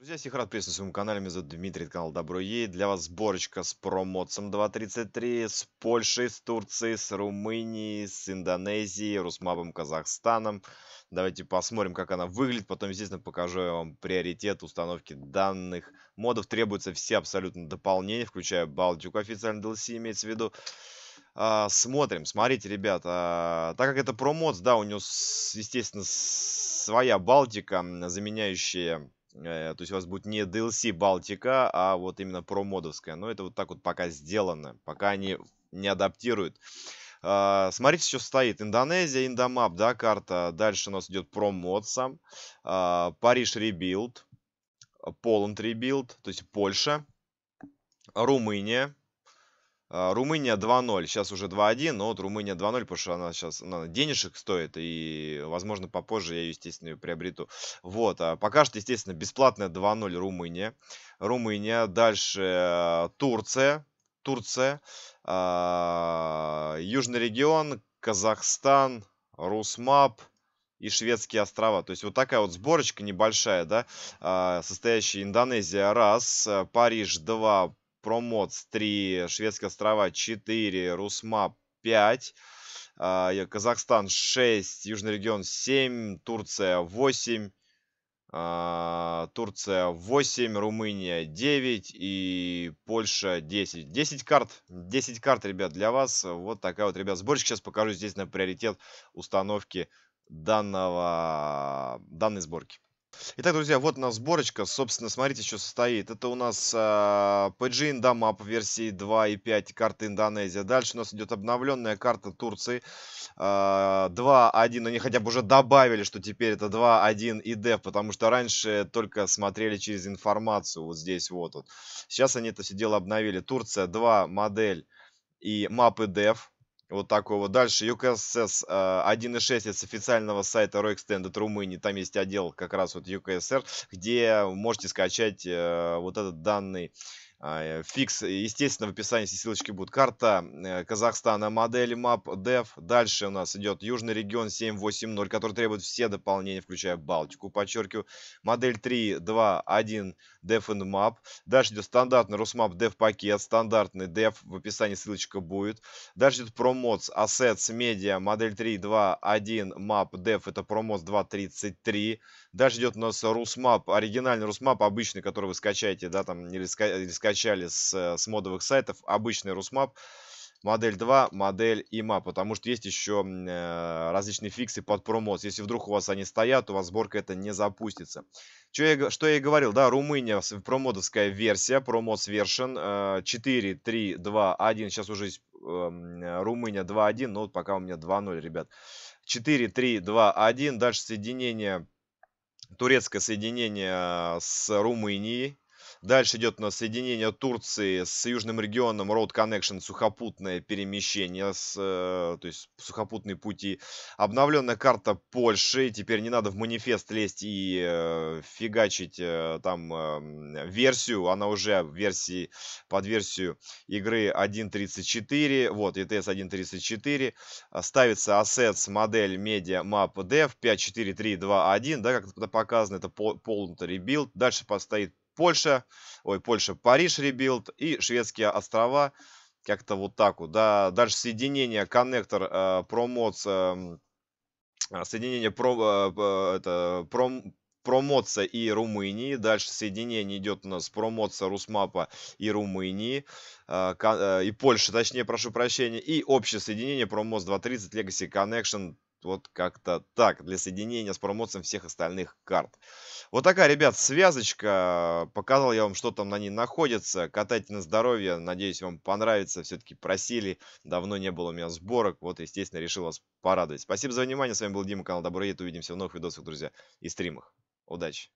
Друзья, всех рад приветствовать на своем канале. Меня зовут Дмитрий, это канал Добро Ей. Для вас сборочка с промоцем 2.33, с Польшей, с Турцией, с Румынией, с Индонезией, Русмабом, Казахстаном. Давайте посмотрим, как она выглядит. Потом, естественно, покажу я вам приоритет установки данных модов. Требуется все абсолютно дополнения, включая Балтику официально DLC имеется в виду. А, смотрим, смотрите, ребята. так как это промоц, да, у него, естественно, своя Балтика, заменяющая Э, то есть у вас будет не DLC Балтика, а вот именно промодовская. Но это вот так вот пока сделано, пока они не адаптируют. А, смотрите, что стоит. Индонезия, Индомап, да, карта. Дальше у нас идет промод сам. А, Париж ребилд. Поланд ребилд, то есть Польша. Румыния. А, Румыния 2-0, сейчас уже 2-1, но вот Румыния 2-0, потому что она сейчас она денежек стоит, и, возможно, попозже я ее, естественно, ее приобрету. Вот, а пока что, естественно, бесплатная 2-0 Румыния. Румыния, дальше Турция, Турция, а, Южный регион, Казахстан, Русмап, и шведские острова. То есть вот такая вот сборочка небольшая, да, а, состоящая Индонезия раз, Париж два, Промоц 3, Шведские острова 4, Русма 5, а, Казахстан 6, Южный регион 7, Турция 8, а, Турция 8, Румыния 9 и Польша 10. 10 карт, 10 карт, ребят, для вас. Вот такая вот, ребят, сборщик. Сейчас покажу, здесь на приоритет установки данного, данной сборки. Итак, друзья, вот у нас сборочка. Собственно, смотрите, что состоит. Это у нас э, а, PG Indamap версии 2.5, карта Индонезия. Дальше у нас идет обновленная карта Турции. Э, а, 2.1, они хотя бы уже добавили, что теперь это 2.1 и Dev, потому что раньше только смотрели через информацию вот здесь вот. вот. Сейчас они это все дело обновили. Турция 2 модель и мапы Dev. Вот такой вот. Дальше UKSS 1.6 а, с официального сайта Roextended Румынии. Там есть отдел как раз вот UKSR, где можете скачать э, вот этот данный Э, фикс, естественно, в описании все ссылочки будут. Карта э, Казахстана, модель Map Dev. Дальше у нас идет Южный регион 7.8.0, который требует все дополнения, включая Балтику, подчеркиваю. Модель 3.2.1 Dev and Map. Дальше идет стандартный Русмап Dev пакет, стандартный Dev, в описании ссылочка будет. Дальше идет промоц Assets, медиа модель 3.2.1 Map Dev, это промоц 2.33. Дальше идет у нас Русмап, оригинальный Русмап, обычный, который вы скачаете, да, там, или скачаете скачали с, э, с модовых сайтов обычный Русмап, модель 2, модель има, потому что есть еще э, различные фиксы под промос. Если вдруг у вас они стоят, у вас сборка это не запустится. Что я, что я и говорил, да, Румыния, промодовская версия, промос вершин, э, 4, 3, 2, 1, сейчас уже есть эм, э, Румыния 2, 1, но вот пока у меня 2, 0, ребят. 4, 3, 2, 1, дальше соединение турецкое соединение э, с Румынией. Дальше идет у нас соединение Турции с южным регионом Road Connection, сухопутное перемещение, с, э, то есть сухопутные пути. Обновленная карта Польши, теперь не надо в манифест лезть и э, фигачить э, там эм, версию, она уже в версии, под версию игры 1.34, вот, ETS 1.34, ставится Assets, модель, медиа, map, dev, 5.4.3.2.1, да, как это показано, это полный ребилд. Дальше постоит Польша, ой, Польша, Париж ребилд и шведские острова. Как-то вот так вот, да. Дальше соединение, коннектор, э, промоц, эм, а, соединение про, э, это, пром, промоция и Румынии. Дальше соединение идет у нас промоция Русмапа и Румынии. Э, э, и Польша, точнее, прошу прощения. И общее соединение промоц 230 Legacy Connection вот как-то так, для соединения с промоцией всех остальных карт. Вот такая, ребят, связочка. Показал я вам, что там на ней находится. Катайте на здоровье. Надеюсь, вам понравится. Все-таки просили. Давно не было у меня сборок. Вот, естественно, решил вас порадовать. Спасибо за внимание. С вами был Дима, канал Добро Ед. Увидимся в новых видосах, друзья, и стримах. Удачи!